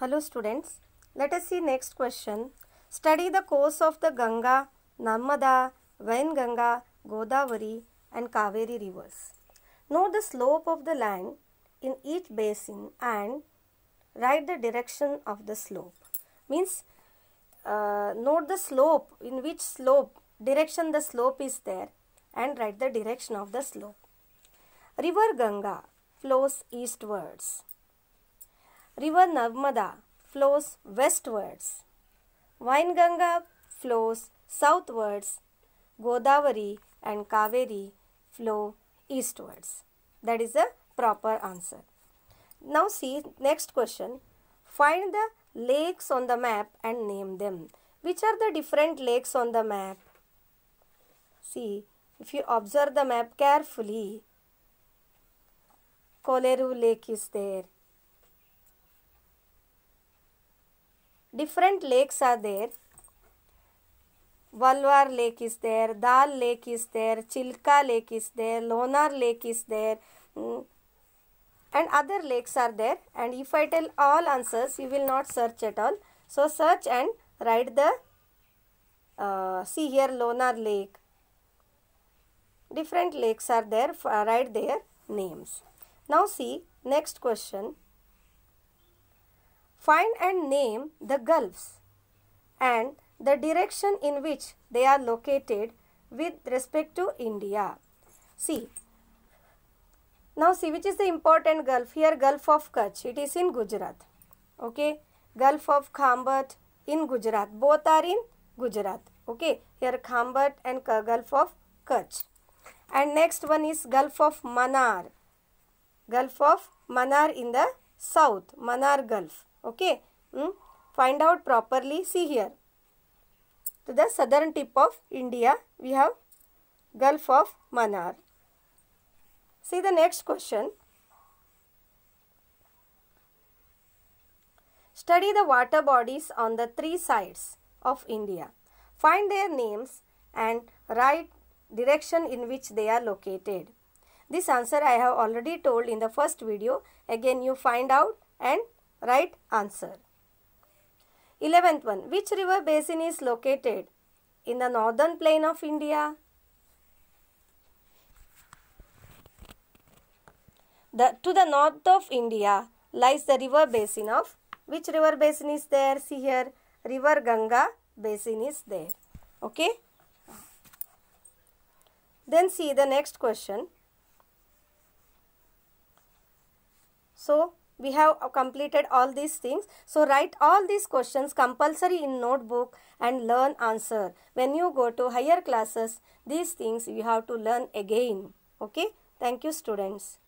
Hello students, let us see next question. Study the course of the Ganga, Narmada, Ganga, Godavari and Kaveri rivers. Know the slope of the land in each basin and write the direction of the slope. Means uh, note the slope, in which slope, direction the slope is there and write the direction of the slope. River Ganga flows eastwards river Narmada flows westwards. Wainganga flows southwards. Godavari and Kaveri flow eastwards. That is the proper answer. Now see next question. Find the lakes on the map and name them. Which are the different lakes on the map? See, if you observe the map carefully, Koleru Lake is there. different lakes are there. Valwar lake is there, Dal lake is there, Chilka lake is there, Lonar lake is there mm, and other lakes are there and if I tell all answers you will not search at all. So search and write the uh, see here Lonar lake. Different lakes are there, uh, write their names. Now see next question. Find and name the gulfs and the direction in which they are located with respect to India. See, now see which is the important gulf. Here Gulf of Kutch, it is in Gujarat. Okay, Gulf of Khambat in Gujarat. Both are in Gujarat. Okay, here Khambat and Gulf of Kutch. And next one is Gulf of Manar. Gulf of Manar in the south, Manar Gulf okay mm? find out properly see here to the southern tip of India we have Gulf of Manar see the next question study the water bodies on the three sides of India find their names and write direction in which they are located this answer I have already told in the first video. Again you find out and Right answer. 11th one. Which river basin is located in the northern plain of India? The, to the north of India lies the river basin of which river basin is there? See here, river Ganga basin is there. Okay. Then see the next question. So, we have completed all these things. So write all these questions compulsory in notebook and learn answer. When you go to higher classes, these things you have to learn again. Okay. Thank you students.